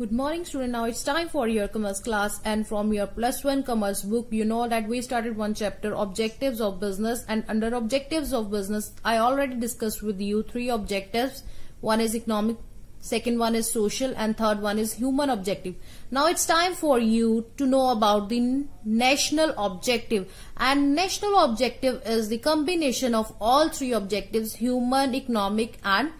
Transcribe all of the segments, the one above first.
Good morning student. Now it's time for your commerce class and from your plus one commerce book you know that we started one chapter objectives of business and under objectives of business I already discussed with you three objectives. One is economic, second one is social and third one is human objective. Now it's time for you to know about the national objective and national objective is the combination of all three objectives human, economic and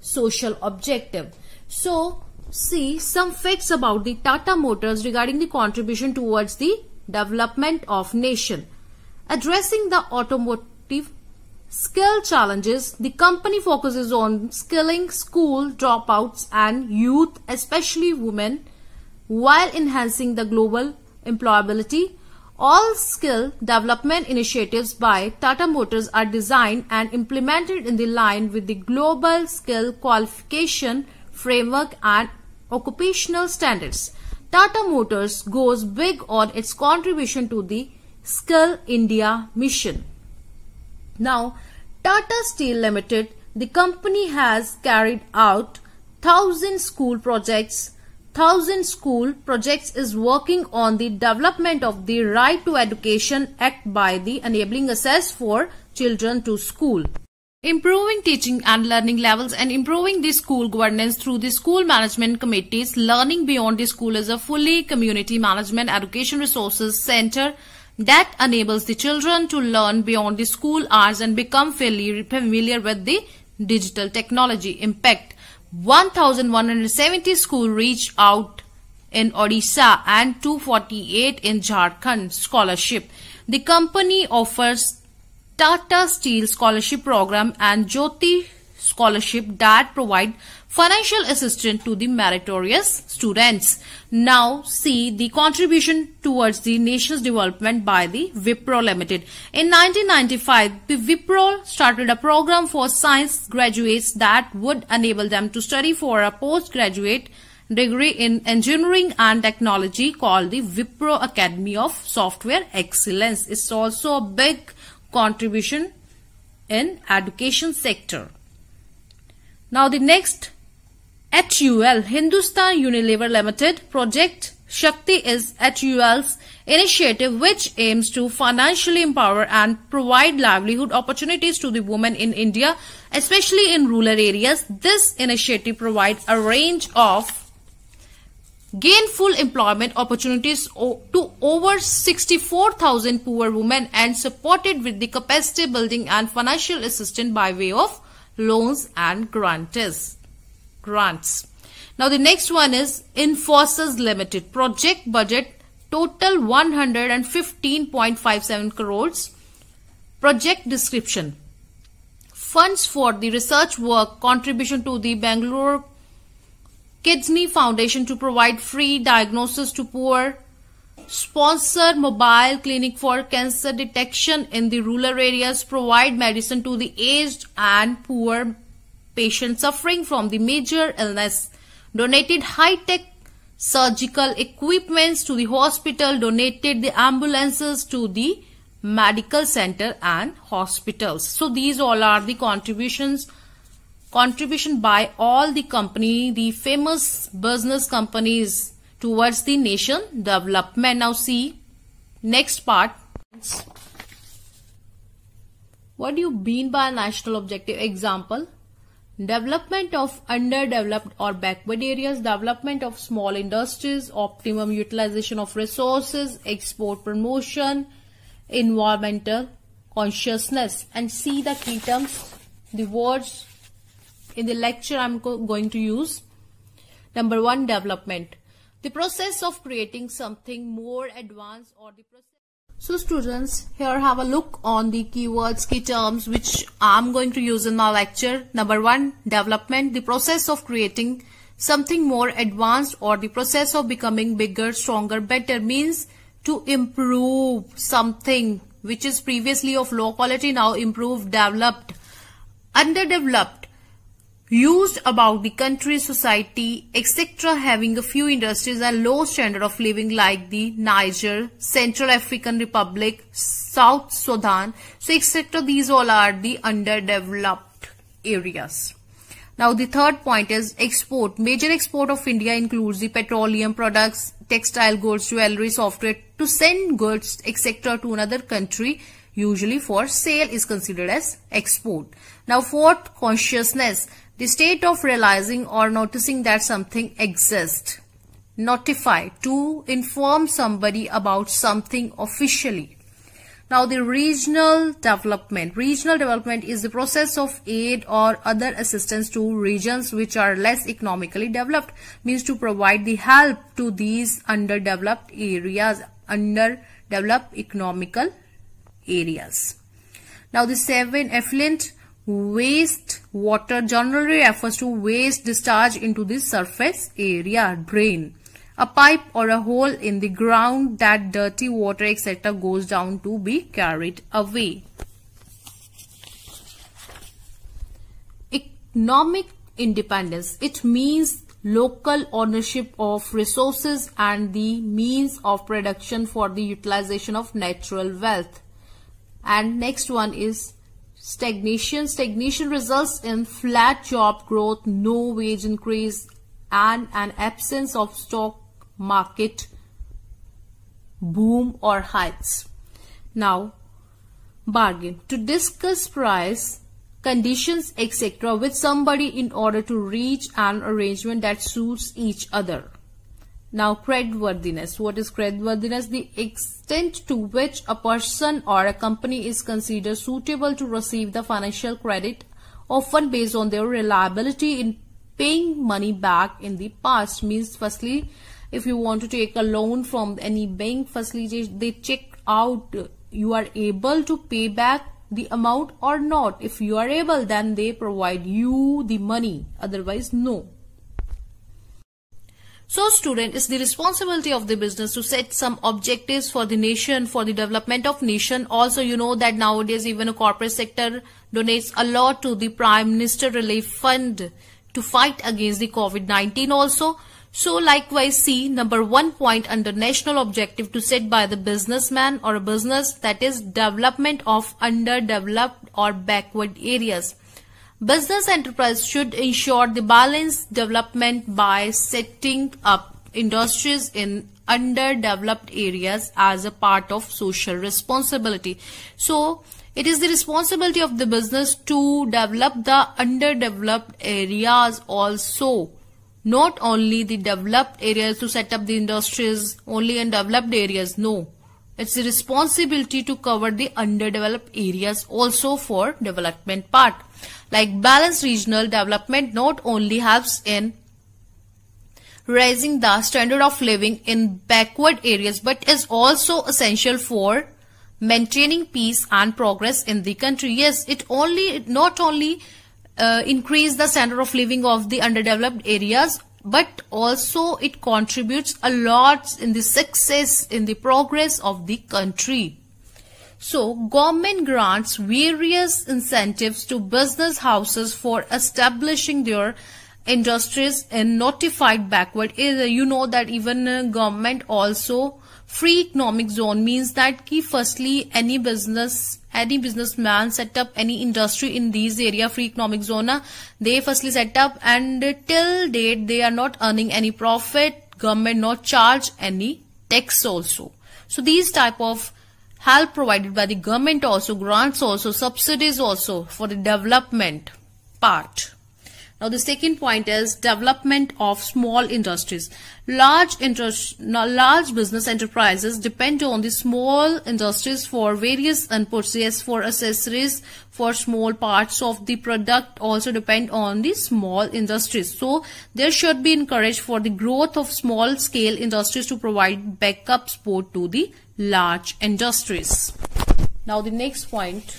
social objective. So see some facts about the Tata Motors regarding the contribution towards the development of nation. Addressing the automotive skill challenges, the company focuses on skilling school dropouts and youth, especially women, while enhancing the global employability. All skill development initiatives by Tata Motors are designed and implemented in the line with the global skill qualification framework and occupational standards. Tata Motors goes big on its contribution to the Skill India mission. Now, Tata Steel Limited, the company has carried out 1000 school projects. 1000 school projects is working on the development of the Right to Education Act by the Enabling Access for Children to School. Improving teaching and learning levels and improving the school governance through the school management committees. Learning Beyond the School is a fully community management education resources center that enables the children to learn beyond the school hours and become fairly familiar with the digital technology. Impact 1170 school reach out in Odisha and 248 in Jharkhand scholarship. The company offers Tata Steel Scholarship Program and Jyoti Scholarship that provide financial assistance to the meritorious students. Now see the contribution towards the nation's development by the Wipro Limited. In 1995, the Wipro started a program for science graduates that would enable them to study for a postgraduate degree in engineering and technology called the Wipro Academy of Software Excellence. It's also a big contribution in education sector. Now the next HUL Hindustan Unilever Limited project Shakti is HUL's initiative which aims to financially empower and provide livelihood opportunities to the women in India, especially in rural areas. This initiative provides a range of gain full employment opportunities to over 64,000 poor women and supported with the capacity building and financial assistance by way of loans and grants. grants. Now the next one is Infosys Limited project budget total 115.57 crores. Project description. Funds for the research work contribution to the Bangalore Kidsney Foundation to provide free diagnosis to poor, sponsor mobile clinic for cancer detection in the rural areas, provide medicine to the aged and poor patients suffering from the major illness, donated high-tech surgical equipments to the hospital, donated the ambulances to the medical center and hospitals. So these all are the contributions contribution by all the company, the famous business companies towards the nation development. Now see next part. What do you mean by national objective? Example, development of underdeveloped or backward areas, development of small industries, optimum utilization of resources, export promotion, environmental consciousness and see the key terms, the words in the lecture, I'm going to use number one, development. The process of creating something more advanced or the process. So students, here have a look on the keywords, key terms which I'm going to use in my lecture. Number one, development, the process of creating something more advanced or the process of becoming bigger, stronger, better means to improve something which is previously of low quality now improved, developed, underdeveloped used about the country, society, etc. having a few industries and low standard of living like the Niger, Central African Republic, South Sudan. So etc. These all are the underdeveloped areas. Now the third point is export. Major export of India includes the petroleum products, textile goods, jewelry, software to send goods etc. to another country usually for sale is considered as export. Now fourth consciousness. The state of realizing or noticing that something exists. Notify. To inform somebody about something officially. Now the regional development. Regional development is the process of aid or other assistance to regions which are less economically developed. Means to provide the help to these underdeveloped areas, underdeveloped economical areas. Now the seven affluent Waste water generally refers to waste discharge into the surface area, drain. A pipe or a hole in the ground that dirty water etc. goes down to be carried away. Economic independence. It means local ownership of resources and the means of production for the utilization of natural wealth. And next one is stagnation. Stagnation results in flat job growth, no wage increase and an absence of stock market boom or heights. Now, bargain. To discuss price, conditions, etc. with somebody in order to reach an arrangement that suits each other. Now creditworthiness. What is creditworthiness? The extent to which a person or a company is considered suitable to receive the financial credit often based on their reliability in paying money back in the past means firstly if you want to take a loan from any bank firstly they check out uh, you are able to pay back the amount or not if you are able then they provide you the money otherwise no so student, it's the responsibility of the business to set some objectives for the nation, for the development of nation. Also, you know that nowadays even a corporate sector donates a lot to the Prime Minister Relief Fund to fight against the COVID-19 also. So likewise see number one point under national objective to set by the businessman or a business that is development of underdeveloped or backward areas. Business enterprise should ensure the balanced development by setting up industries in underdeveloped areas as a part of social responsibility. So it is the responsibility of the business to develop the underdeveloped areas also. Not only the developed areas to set up the industries only in developed areas. No. It's the responsibility to cover the underdeveloped areas also for development part like balanced regional development not only helps in raising the standard of living in backward areas but is also essential for maintaining peace and progress in the country yes it only not only uh, increase the standard of living of the underdeveloped areas but also it contributes a lot in the success in the progress of the country so government grants various incentives to business houses for establishing their industries in notified backward area. Eh, you know that even uh, government also free economic zone means that firstly any business any businessman set up any industry in these area free economic zone ah, they firstly set up and till date they are not earning any profit government not charge any tax also so these type of help provided by the government also grants also subsidies also for the development part now the second point is development of small industries. Large interest, large business enterprises depend on the small industries for various inputs, yes, for accessories, for small parts of the product also depend on the small industries. So there should be encouraged for the growth of small scale industries to provide backup support to the large industries. Now the next point,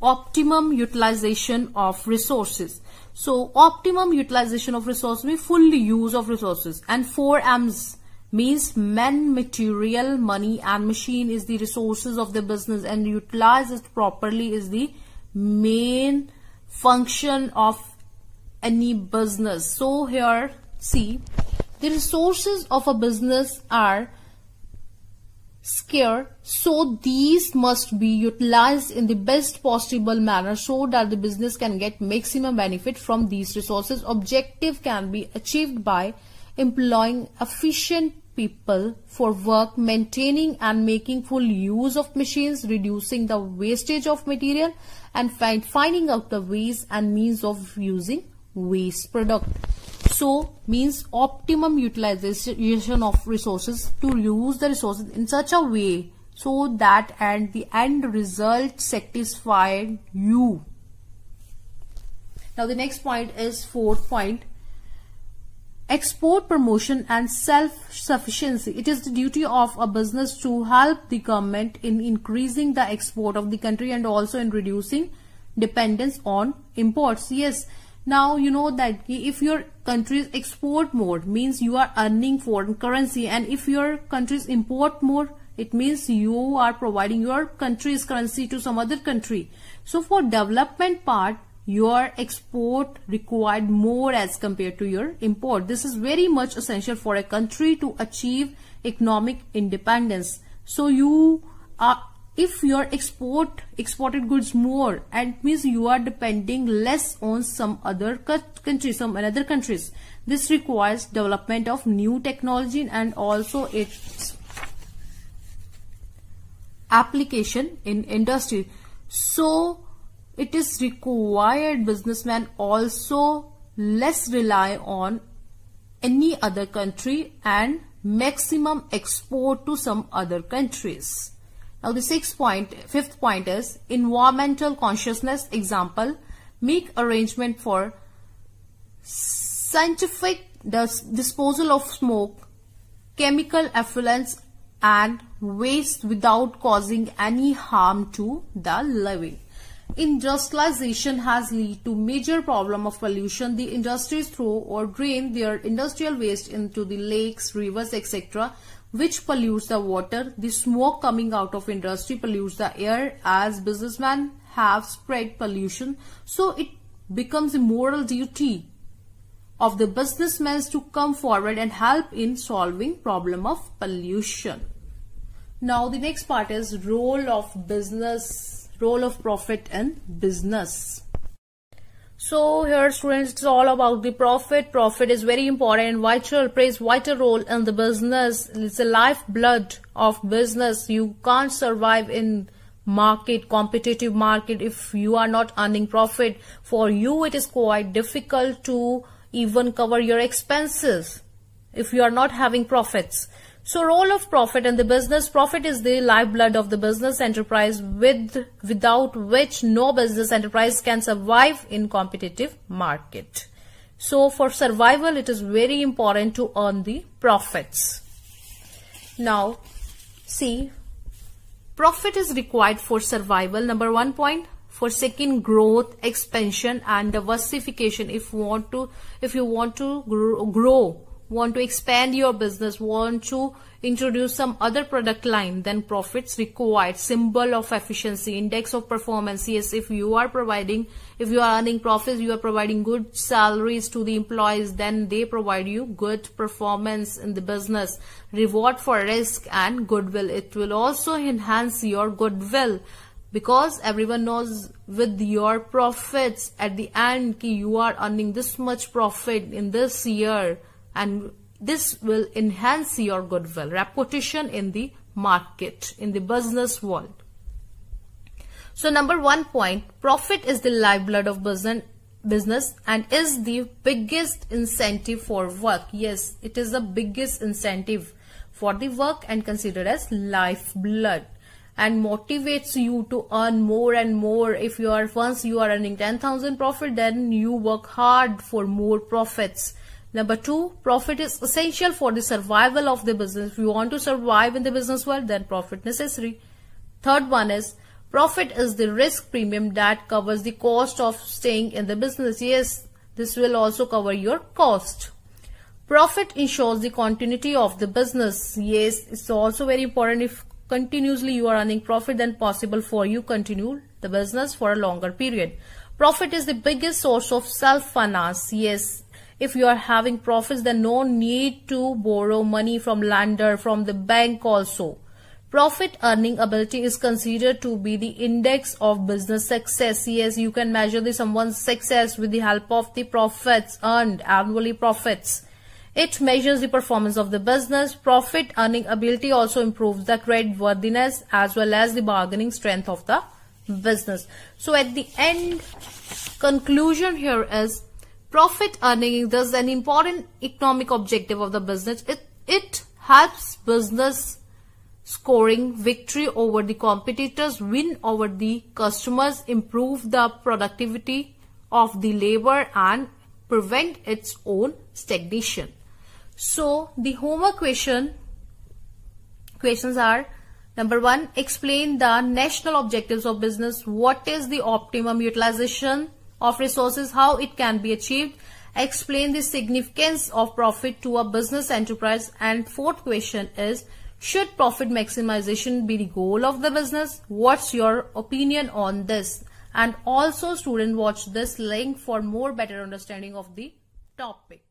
optimum utilization of resources. So optimum utilization of resources means full use of resources and 4 M's means men, material, money and machine is the resources of the business and utilize it properly is the main function of any business. So here see the resources of a business are scarce, so these must be utilized in the best possible manner so that the business can get maximum benefit from these resources. Objective can be achieved by employing efficient people for work, maintaining and making full use of machines, reducing the wastage of material and find, finding out the ways and means of using waste product so means optimum utilization of resources to use the resources in such a way so that and the end result satisfied you. Now the next point is fourth point. Export promotion and self-sufficiency. It is the duty of a business to help the government in increasing the export of the country and also in reducing dependence on imports. Yes, now you know that if your country's export more means you are earning foreign currency and if your country's import more it means you are providing your country's currency to some other country. So for development part your export required more as compared to your import. This is very much essential for a country to achieve economic independence. So you are if your export exported goods more and means you are depending less on some other country some other countries this requires development of new technology and also its application in industry so it is required businessmen also less rely on any other country and maximum export to some other countries now the sixth point, fifth point is environmental consciousness example, make arrangement for scientific disposal of smoke, chemical effluents and waste without causing any harm to the living. Industrialization has led to major problem of pollution. The industries throw or drain their industrial waste into the lakes, rivers, etc which pollutes the water. The smoke coming out of industry pollutes the air as businessmen have spread pollution. So it becomes a moral duty of the businessmen to come forward and help in solving problem of pollution. Now the next part is role of business, role of profit in business. So here students it's all about the profit. Profit is very important vital plays vital role in the business. It's the lifeblood of business. You can't survive in market competitive market if you are not earning profit. For you it is quite difficult to even cover your expenses if you are not having profits. So role of profit in the business. Profit is the lifeblood of the business enterprise with, without which no business enterprise can survive in competitive market. So for survival, it is very important to earn the profits. Now, see, profit is required for survival. Number one point, for second growth expansion and diversification if you want to if you want to grow, grow want to expand your business, want to introduce some other product line, then profits required, symbol of efficiency, index of performance. Yes, if you are providing, if you are earning profits, you are providing good salaries to the employees, then they provide you good performance in the business, reward for risk and goodwill. It will also enhance your goodwill because everyone knows with your profits at the end you are earning this much profit in this year and this will enhance your goodwill, reputation in the market, in the business world. So number one point, profit is the lifeblood of business and is the biggest incentive for work. Yes, it is the biggest incentive for the work and considered as lifeblood and motivates you to earn more and more. If you are once you are earning 10,000 profit, then you work hard for more profits Number two, profit is essential for the survival of the business. If you want to survive in the business world, then profit necessary. Third one is profit is the risk premium that covers the cost of staying in the business. Yes, this will also cover your cost. Profit ensures the continuity of the business. Yes, it's also very important if continuously you are earning profit then possible for you continue the business for a longer period. Profit is the biggest source of self-finance. Yes, if you are having profits then no need to borrow money from lender from the bank also profit earning ability is considered to be the index of business success yes you can measure the someone's success with the help of the profits earned annually profits it measures the performance of the business profit earning ability also improves the credit worthiness as well as the bargaining strength of the business so at the end conclusion here is Profit earning is an important economic objective of the business. It, it helps business scoring victory over the competitors, win over the customers, improve the productivity of the labor and prevent its own stagnation. So the homework question questions are number one explain the national objectives of business what is the optimum utilization of resources, how it can be achieved, explain the significance of profit to a business enterprise and fourth question is should profit maximization be the goal of the business? What's your opinion on this? And also student watch this link for more better understanding of the topic.